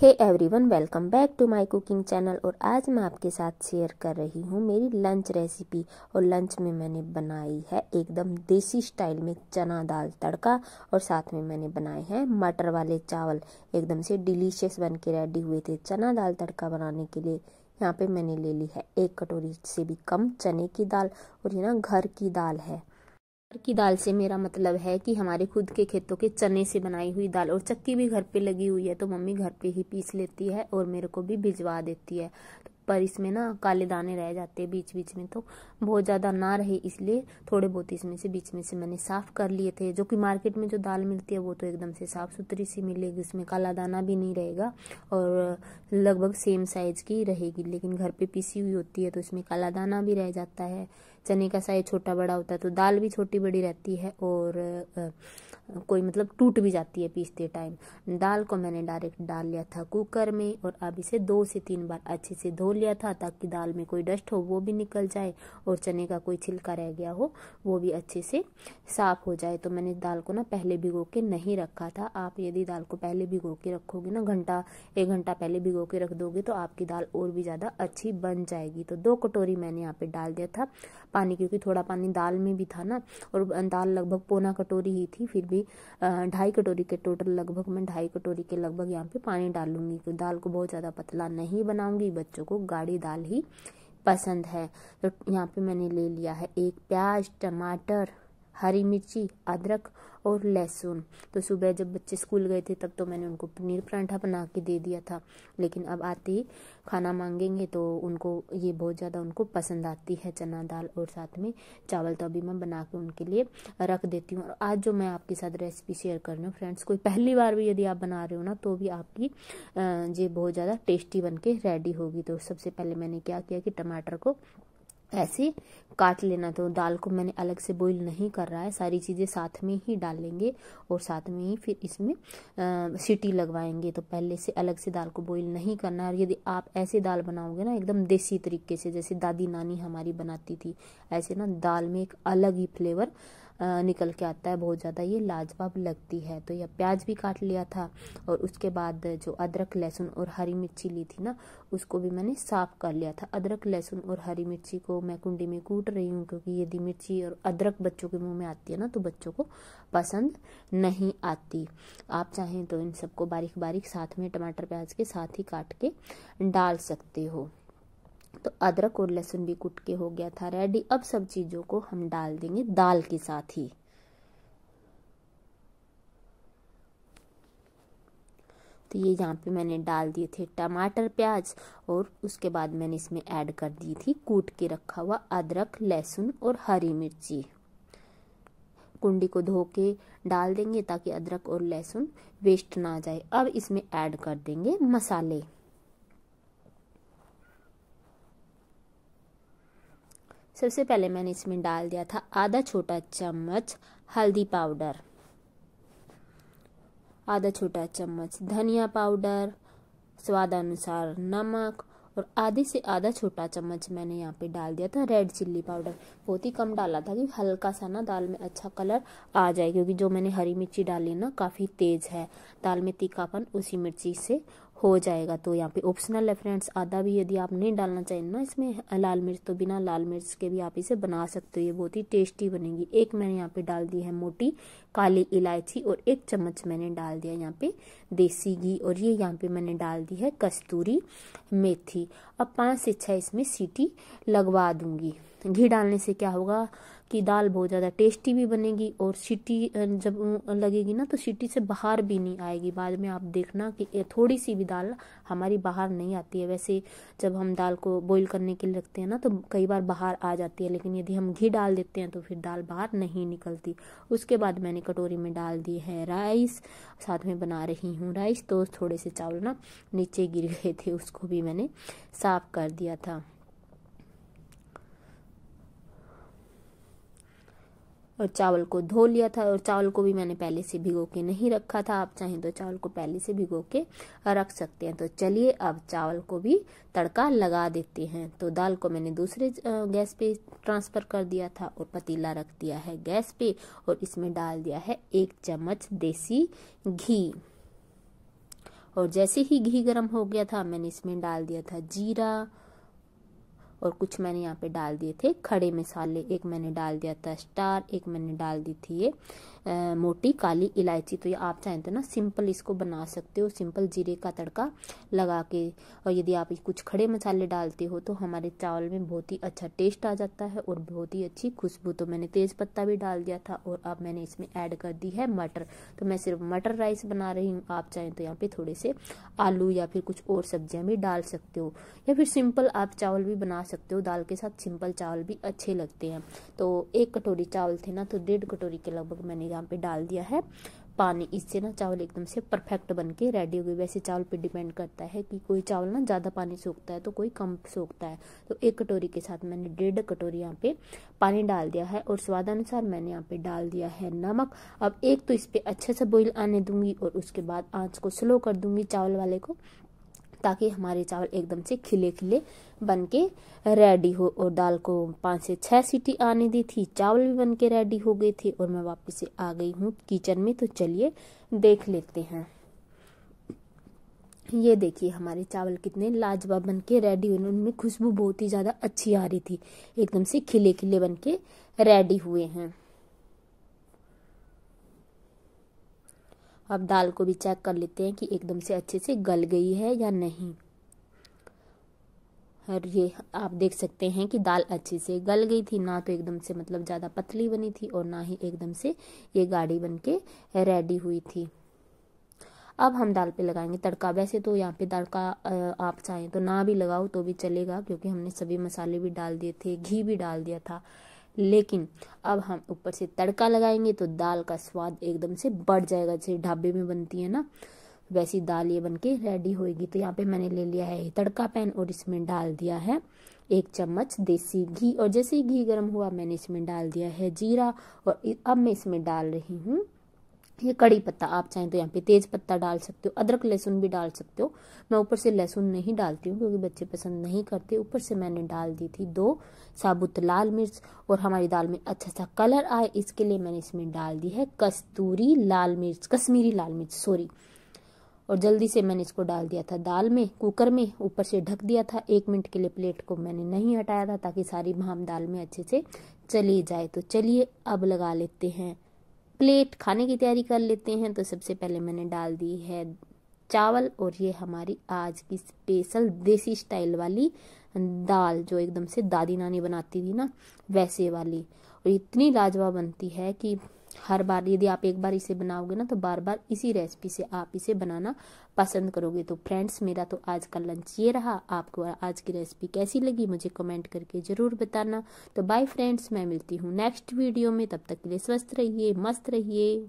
hey everyone welcome back to my cooking channel और आज मैं आपके साथ शेयर कर रही हूँ मेरी लंच रेसिपी और लंच में मैंने बनाई है एकदम देसी स्टाइल में चना दाल तड़का और साथ में मैंने बनाए हैं मटर वाले चावल एकदम से डिलीशियस बन के रेडी हुए थे चना दाल तड़का बनाने के लिए यहाँ पे मैंने ले ली है एक कटोरी से भी कम चने की दाल और ये ना घर की दाल है की दाल से मेरा मतलब है कि हमारे खुद के खेतों के चने से बनाई हुई दाल और चक्की भी घर पे लगी हुई है तो मम्मी घर पे ही पीस लेती है और मेरे को भी भिजवा देती है तो पर इसमें ना काले दाने रह जाते हैं बीच बीच में तो बहुत ज़्यादा ना रहे इसलिए थोड़े बहुत इसमें से बीच में से मैंने साफ़ कर लिए थे जो कि मार्केट में जो दाल मिलती है वो तो एकदम से साफ़ सुथरी सी मिलेगी उसमें काला दाना भी नहीं रहेगा और लगभग सेम साइज़ की रहेगी लेकिन घर पर पीसी हुई होती है तो इसमें काला दाना भी रह जाता है चने का साइज़ छोटा बड़ा होता है तो दाल भी छोटी बड़ी रहती है और कोई मतलब टूट भी जाती है पीसते टाइम दाल को मैंने डायरेक्ट डाल लिया था कुकर में और अब इसे दो से तीन बार अच्छे से धो लिया था ताकि दाल में कोई डस्ट हो वो भी निकल जाए और चने का कोई छिलका रह गया हो वो भी अच्छे से साफ हो जाए तो मैंने दाल को ना पहले भिगो के नहीं रखा था आप यदि दाल को पहले भिगो के रखोगे ना घंटा एक घंटा पहले भिगो के रख दोगे तो आपकी दाल और भी ज़्यादा अच्छी बन जाएगी तो दो कटोरी मैंने यहाँ पर डाल दिया था पानी क्योंकि थोड़ा पानी दाल में भी था ना और दाल लगभग पौना कटोरी ही थी फिर भी सारी ढाई कटोरी के टोटल लगभग मैं ढाई कटोरी के लगभग यहाँ पे पानी डाल लूँगी तो दाल को बहुत ज़्यादा पतला नहीं बनाऊँगी बच्चों को गाढ़ी दाल ही पसंद है तो यहाँ पे मैंने ले लिया है एक प्याज टमाटर हरी मिर्ची अदरक और लहसुन तो सुबह जब बच्चे स्कूल गए थे तब तो मैंने उनको पनीर परांठा बना के दे दिया था लेकिन अब आते ही खाना मांगेंगे तो उनको ये बहुत ज़्यादा उनको पसंद आती है चना दाल और साथ में चावल तो अभी मैं बना के उनके लिए रख देती हूँ और आज जो मैं आपके साथ रेसिपी शेयर कर रही हूँ फ्रेंड्स कोई पहली बार भी यदि आप बना रहे हो ना तो भी आपकी ये बहुत ज़्यादा टेस्टी बन के रेडी होगी तो सबसे पहले मैंने क्या किया कि टमाटर को ऐसे काट लेना तो दाल को मैंने अलग से बॉईल नहीं कर रहा है सारी चीज़ें साथ में ही डाल लेंगे और साथ में ही फिर इसमें आ, सीटी लगवाएंगे तो पहले से अलग से दाल को बॉईल नहीं करना है और यदि आप ऐसे दाल बनाओगे ना एकदम देसी तरीके से जैसे दादी नानी हमारी बनाती थी ऐसे ना दाल में एक अलग ही फ्लेवर निकल के आता है बहुत ज़्यादा ये लाजवाब लगती है तो यह प्याज भी काट लिया था और उसके बाद जो अदरक लहसुन और हरी मिर्ची ली थी ना उसको भी मैंने साफ़ कर लिया था अदरक लहसुन और हरी मिर्ची को मैं कुंडी में कूट रही हूँ क्योंकि यदि मिर्ची और अदरक बच्चों के मुँह में आती है ना तो बच्चों को पसंद नहीं आती आप चाहें तो इन सबको बारीक बारीक साथ में टमाटर प्याज के साथ ही काट के डाल सकते हो तो अदरक और लहसुन भी कुट के हो गया था रेडी अब सब चीज़ों को हम डाल देंगे दाल के साथ ही तो ये यहाँ पे मैंने डाल दिए थे टमाटर प्याज और उसके बाद मैंने इसमें ऐड कर दी थी कूट के रखा हुआ अदरक लहसुन और हरी मिर्ची कुंडी को धो के डाल देंगे ताकि अदरक और लहसुन वेस्ट ना जाए अब इसमें ऐड कर देंगे मसाले सबसे पहले मैंने इसमें डाल दिया था आधा छोटा चम्मच हल्दी पाउडर आधा छोटा चम्मच धनिया पाउडर स्वाद अनुसार नमक और आधे से आधा छोटा चम्मच मैंने यहाँ पे डाल दिया था रेड चिल्ली पाउडर बहुत ही कम डाला था कि हल्का सा ना दाल में अच्छा कलर आ जाए क्योंकि जो मैंने हरी मिर्ची डाली ना काफ़ी तेज़ है दाल में तीखापन उसी मिर्ची से हो जाएगा तो यहाँ पे ऑप्शनल है फ्रेंड्स आधा भी यदि आप नहीं डालना चाहिए ना इसमें लाल मिर्च तो बिना लाल मिर्च के भी आप इसे बना सकते हो ये बहुत ही टेस्टी बनेगी एक मैंने यहाँ पे डाल दी है मोटी काली इलायची और एक चम्मच मैंने डाल दिया यहाँ पे देसी घी और ये यहाँ पे मैंने डाल दी है कस्तूरी मेथी अब पाँच से छः इसमें सीटी लगवा दूंगी घी डालने से क्या होगा कि दाल बहुत ज़्यादा टेस्टी भी बनेगी और सीटी जब लगेगी ना तो सीटी से बाहर भी नहीं आएगी बाद में आप देखना कि थोड़ी सी भी दाल हमारी बाहर नहीं आती है वैसे जब हम दाल को बॉईल करने के लिए रखते हैं ना तो कई बार बाहर आ जाती है लेकिन यदि हम घी डाल देते हैं तो फिर दाल बाहर नहीं निकलती उसके बाद मैंने कटोरी में डाल दी है राइस साथ में बना रही हूँ राइस तो थोड़े से चावल ना नीचे गिर गए थे उसको भी मैंने साफ़ कर दिया था और चावल को धो लिया था और चावल को भी मैंने पहले से भिगो के नहीं रखा था आप चाहें तो चावल को पहले से भिगो के रख सकते हैं तो चलिए अब चावल को भी तड़का लगा देते हैं तो दाल को मैंने दूसरे गैस पे ट्रांसफ़र कर दिया था और पतीला रख दिया है गैस पे और इसमें डाल दिया है एक चम्मच देसी घी और जैसे ही घी गर्म हो गया था मैंने इसमें डाल दिया था जीरा और कुछ मैंने यहाँ पे डाल दिए थे खड़े मसाले एक मैंने डाल दिया था स्टार एक मैंने डाल दी थी ये आ, मोटी काली इलायची तो ये आप चाहें तो ना सिंपल इसको बना सकते हो सिंपल जीरे का तड़का लगा के और यदि आप कुछ खड़े मसाले डालते हो तो हमारे चावल में बहुत ही अच्छा टेस्ट आ जाता है और बहुत ही अच्छी खुशबू तो मैंने तेज़ पत्ता भी डाल दिया था और अब मैंने इसमें ऐड कर दी है मटर तो मैं सिर्फ मटर राइस बना रही हूँ आप चाहें तो यहाँ पे थोड़े से आलू या फिर कुछ और सब्जियाँ भी डाल सकते हो या फिर सिंपल आप चावल भी बना सकते सकते हो दाल के साथ सिंपल चावल भी अच्छे लगते हैं तो एक कटोरी चावल थे ना तो डेढ़ कटोरी के लगभग मैंने यहाँ पे डाल दिया है पानी इससे ना चावल एकदम से परफेक्ट बन के रेडी हो गए वैसे चावल पे डिपेंड करता है कि कोई चावल ना ज़्यादा पानी सोखता है तो कोई कम सोखता है तो एक कटोरी के साथ मैंने डेढ़ कटोरी यहाँ पे पानी डाल दिया है और स्वादानुसार मैंने यहाँ पे डाल दिया है नमक अब एक तो इस पर अच्छे से बॉइल आने दूंगी और उसके बाद आँच को स्लो कर दूंगी चावल वाले को ताकि हमारे चावल एकदम से खिले खिले बन के रेडी हो और दाल को पाँच से छः सीटी आने दी थी चावल भी बन के रेडी हो गए थे और मैं वापस से आ गई हूँ किचन में तो चलिए देख लेते हैं ये देखिए हमारे चावल कितने लाजवाब बन के रेडी हुए उनमें खुशबू बहुत ही ज़्यादा अच्छी आ रही थी एकदम से खिले खिले बन के रेडी हुए हैं अब दाल को भी चेक कर लेते हैं कि एकदम से अच्छे से गल गई है या नहीं और ये आप देख सकते हैं कि दाल अच्छे से गल गई थी ना तो एकदम से मतलब ज़्यादा पतली बनी थी और ना ही एकदम से ये गाढ़ी बन के रेडी हुई थी अब हम दाल पे लगाएंगे तड़का वैसे तो यहाँ पे तड़का आप चाहें तो ना भी लगाओ तो भी चलेगा क्योंकि हमने सभी मसाले भी डाल दिए थे घी भी डाल दिया था लेकिन अब हम ऊपर से तड़का लगाएंगे तो दाल का स्वाद एकदम से बढ़ जाएगा जैसे ढाबे में बनती है ना वैसी दाल ये बन के रेडी होएगी तो यहाँ पे मैंने ले लिया है तड़का पैन और इसमें डाल दिया है एक चम्मच देसी घी और जैसे ही घी गर्म हुआ मैंने इसमें डाल दिया है जीरा और अब मैं इसमें डाल रही हूँ ये कड़ी पत्ता आप चाहें तो यहाँ पे तेज पत्ता डाल सकते हो अदरक लहसुन भी डाल सकते हो मैं ऊपर से लहसुन नहीं डालती हूँ क्योंकि बच्चे पसंद नहीं करते ऊपर से मैंने डाल दी थी दो साबुत लाल मिर्च और हमारी दाल में अच्छा सा कलर आए इसके लिए मैंने इसमें डाल दी है कस्तूरी लाल मिर्च कश्मीरी लाल मिर्च सॉरी और जल्दी से मैंने इसको डाल दिया था दाल में कुकर में ऊपर से ढक दिया था एक मिनट के लिए प्लेट को मैंने नहीं हटाया था ताकि सारी भाम दाल में अच्छे से चली जाए तो चलिए अब लगा लेते हैं प्लेट खाने की तैयारी कर लेते हैं तो सबसे पहले मैंने डाल दी है चावल और ये हमारी आज की स्पेशल देसी स्टाइल वाली दाल जो एकदम से दादी नानी बनाती थी ना वैसे वाली और इतनी लाजवाब बनती है कि हर बार यदि आप एक बार इसे बनाओगे ना तो बार बार इसी रेसिपी से आप इसे बनाना पसंद करोगे तो फ्रेंड्स मेरा तो आज का लंच ये रहा आपको आज की रेसिपी कैसी लगी मुझे कमेंट करके ज़रूर बताना तो बाय फ्रेंड्स मैं मिलती हूँ नेक्स्ट वीडियो में तब तक के लिए स्वस्थ रहिए मस्त रहिए